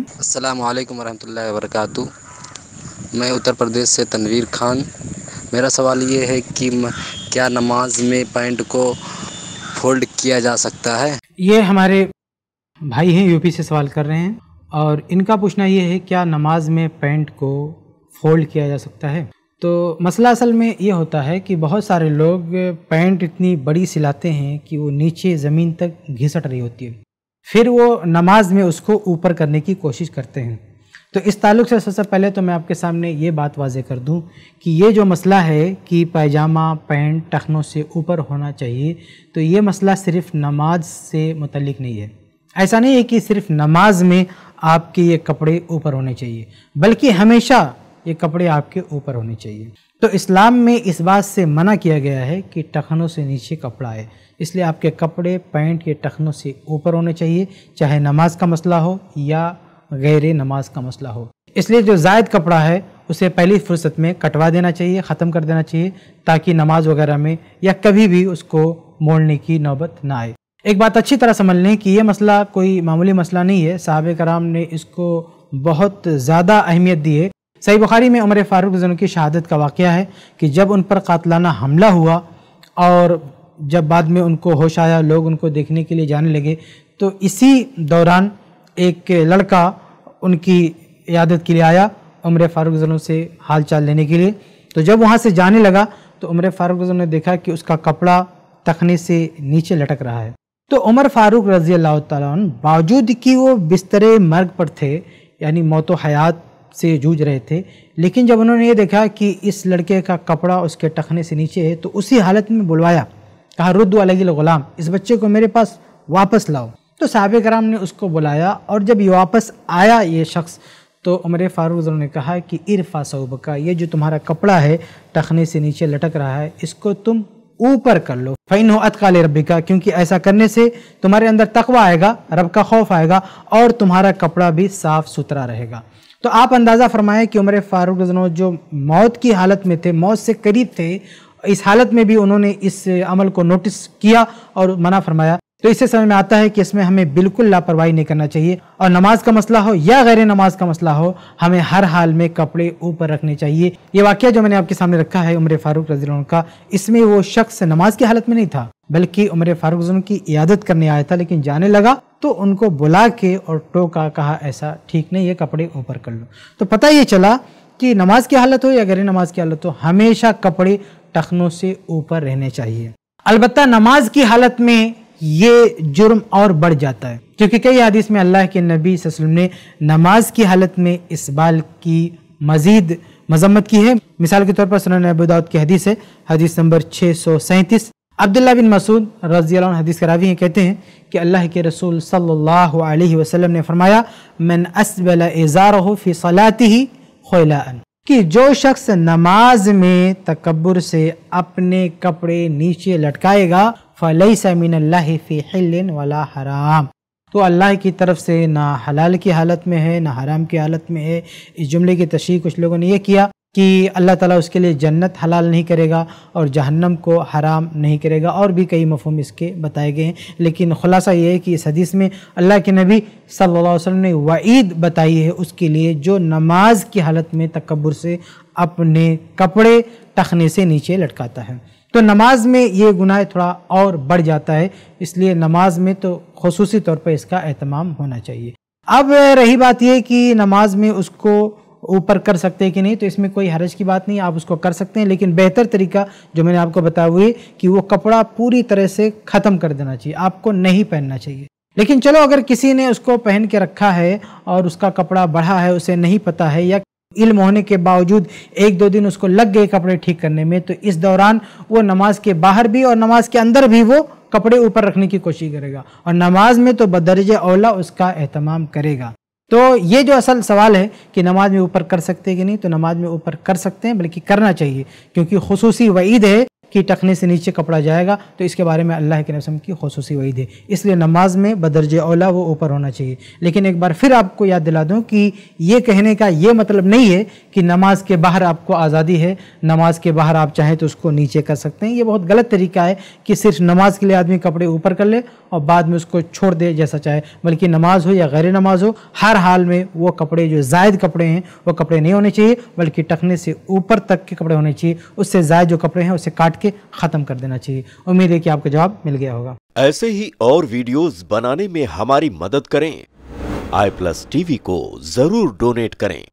अल्लाम वरहमल वर्क मैं उत्तर प्रदेश से तनवीर खान मेरा सवाल ये है कि क्या नमाज में पैंट को फोल्ड किया जा सकता है ये हमारे भाई हैं यूपी से सवाल कर रहे हैं और इनका पूछना ये है क्या नमाज में पैंट को फोल्ड किया जा सकता है तो मसला असल में ये होता है कि बहुत सारे लोग पैंट इतनी बड़ी सिलाते हैं कि वो नीचे ज़मीन तक घिसट रही होती है फिर वो नमाज में उसको ऊपर करने की कोशिश करते हैं तो इस ताल्लुक से सबसे पहले तो मैं आपके सामने ये बात वाजे कर दूं कि ये जो मसला है कि पैजामा पैंट टखनों से ऊपर होना चाहिए तो ये मसला सिर्फ नमाज से मतलब नहीं है ऐसा नहीं है कि सिर्फ नमाज में आपके ये कपड़े ऊपर होने चाहिए बल्कि हमेशा ये कपड़े आपके ऊपर होने चाहिए तो इस्लाम में इस बात से मना किया गया है कि टखनों से नीचे कपड़ा है इसलिए आपके कपड़े पैंट के टखनों से ऊपर होने चाहिए चाहे नमाज का मसला हो या गैर नमाज का मसला हो इसलिए जो जायद कपड़ा है उसे पहली फुर्सत में कटवा देना चाहिए ख़त्म कर देना चाहिए ताकि नमाज वगैरह में या कभी भी उसको मोड़ने की नौबत ना आए एक बात अच्छी तरह समझ लें कि यह मसला कोई मामूली मसला नहीं है साहब कराम ने इसको बहुत ज़्यादा अहमियत दी है सही बुखारी में उमर फारूक जन की शहादत का वाक़ है कि जब उन पर कातलाना हमला हुआ और जब बाद में उनको होश आया लोग उनको देखने के लिए जाने लगे तो इसी दौरान एक लड़का उनकी यादत के लिए आया उम्र फारूक जनों से हाल चाल लेने के लिए तो जब वहाँ से जाने लगा तो उम्र फारूक जलों ने देखा कि उसका कपड़ा तखने से नीचे लटक रहा है तो उमर फारूक रजी अल्लाह बावजूद कि वो बिस्तर मर्ग पर थे यानी मौत हयात से जूझ रहे थे लेकिन जब उन्होंने ये देखा कि इस लड़के का कपड़ा उसके टखने से नीचे है तो उसी हालत में बुलवाया कहा रुद्द अलगी गुलाम इस बच्चे को मेरे पास वापस लाओ तो साहब कराम ने उसको बुलाया और जब ये वापस आया ये शख्स तो उमर फारूक ने कहा कि इरफा सऊब का ये जो तुम्हारा कपड़ा है टखने से नीचे लटक रहा है इसको तुम ऊपर कर लो फ़ैन हो अतकाल रबी का क्योंकि ऐसा करने से तुम्हारे अंदर तकवा आएगा रब का खौफ आएगा और तुम्हारा कपड़ा भी साफ़ सुथरा रहेगा तो आप अंदाज़ा फरमाएं कि उमर फारूक जो मौत की हालत में थे मौत से करीब थे इस हालत में भी उन्होंने इस अमल को नोटिस किया और मना फरमाया तो इससे समझ में आता है कि इसमें हमें बिल्कुल लापरवाही नहीं करना चाहिए और नमाज का मसला हो या गैर नमाज का मसला हो हमें हर हाल में कपड़े ऊपर रखने चाहिए ये वाक्य जो मैंने आपके सामने रखा है उम्र फारूक रजी का इसमें वो शख्स नमाज की हालत में नहीं था बल्कि उम्र फारूक की इयादत करने आया था लेकिन जाने लगा तो उनको बुला के और टोका कहा ऐसा ठीक नहीं है कपड़े ऊपर कर लो तो पता ये चला कि नमाज की हालत हो या गैर नमाज की हालत हो हमेशा कपड़े टखनों से ऊपर रहने चाहिए अलबत् नमाज की हालत में ये जुर्म और बढ़ जाता है क्योंकि कई हदीस में अल्लाह के नबी वसल्लम ने नमाज की हालत में इस बाल की मजीद मजम्मत की है मिसाल के तौर पर सुन अबूदाउद की हदीस है हदीस नंबर छः सौ सैंतीस अब्दुल्ला बिन मसूद रजी हदीस करावी हैं कहते हैं कि अल्लाह के रसूल सल्लल्लाहु अलैहि वसल्लम ने फरमाया मन असबला एज़ार हो फ़ी सलाती ही खोला कि जो शख्स नमाज में तकबर से अपने कपड़े नीचे लटकाएगा फ़लई समीन अल्लाह फ़िलिन वाला हराम तो अल्लाह की तरफ से ना हलाल की हालत में है ना हराम की हालत में है इस जुमले की तशरी कुछ लोगों ने यह किया कि अल्लाह ताला उसके लिए जन्नत हलाल नहीं करेगा और जहन्नम को हराम नहीं करेगा और भी कई मफहम इसके बताए गए हैं लेकिन ख़ुलासा ये है कि इस हदीस में अल्लाह के नबी सल्लल्लाहु अलैहि वसल्लम ने वईद बताई है उसके लिए जो नमाज की हालत में तकबर से अपने कपड़े टखने से नीचे लटकाता है तो नमाज में ये गुनाह थोड़ा और बढ़ जाता है इसलिए नमाज में तो खसूसी तौर पर इसका अहतमाम होना चाहिए अब रही बात यह कि नमाज में उसको ऊपर कर सकते हैं कि नहीं तो इसमें कोई हरज की बात नहीं आप उसको कर सकते हैं लेकिन बेहतर तरीका जो मैंने आपको बताया हुई कि वो कपड़ा पूरी तरह से ख़त्म कर देना चाहिए आपको नहीं पहनना चाहिए लेकिन चलो अगर किसी ने उसको पहन के रखा है और उसका कपड़ा बढ़ा है उसे नहीं पता है या इल्म होने के बावजूद एक दो दिन उसको लग गए कपड़े ठीक करने में तो इस दौरान वो नमाज के बाहर भी और नमाज के अंदर भी वो कपड़े ऊपर रखने की कोशिश करेगा और नमाज में तो बदरज अवला उसका अहतमाम करेगा तो ये जो असल सवाल है कि नमाज में ऊपर कर सकते हैं कि नहीं तो नमाज में ऊपर कर सकते हैं बल्कि करना चाहिए क्योंकि खसूसी वईद है कि टखने से नीचे कपड़ा जाएगा तो इसके बारे में अल्लाह के रसम की खसूसी वही दे इसलिए नमाज में बदरज ओला वो ऊपर होना चाहिए लेकिन एक बार फिर आपको याद दिला दूँ कि ये कहने का ये मतलब नहीं है कि नमाज के बाहर आपको आज़ादी है नमाज के बाहर आप चाहें तो उसको नीचे कर सकते हैं ये बहुत गलत तरीका है कि सिर्फ नमाज के लिए आदमी कपड़े ऊपर कर ले और बाद में उसको छोड़ दे जैसा चाहे बल्कि नमाज हो या गैर नमाज हो हर हाल में वो कपड़े जो जायद कपड़े हैं वो कपड़े नहीं होने चाहिए बल्कि टखने से ऊपर तक के कपड़े होने चाहिए उससे जायद जो कपड़े हैं उसे काट के ख़त्म कर देना चाहिए उम्मीद है कि आपको जवाब मिल गया होगा ऐसे ही और वीडियोस बनाने में हमारी मदद करें आई प्लस टीवी को जरूर डोनेट करें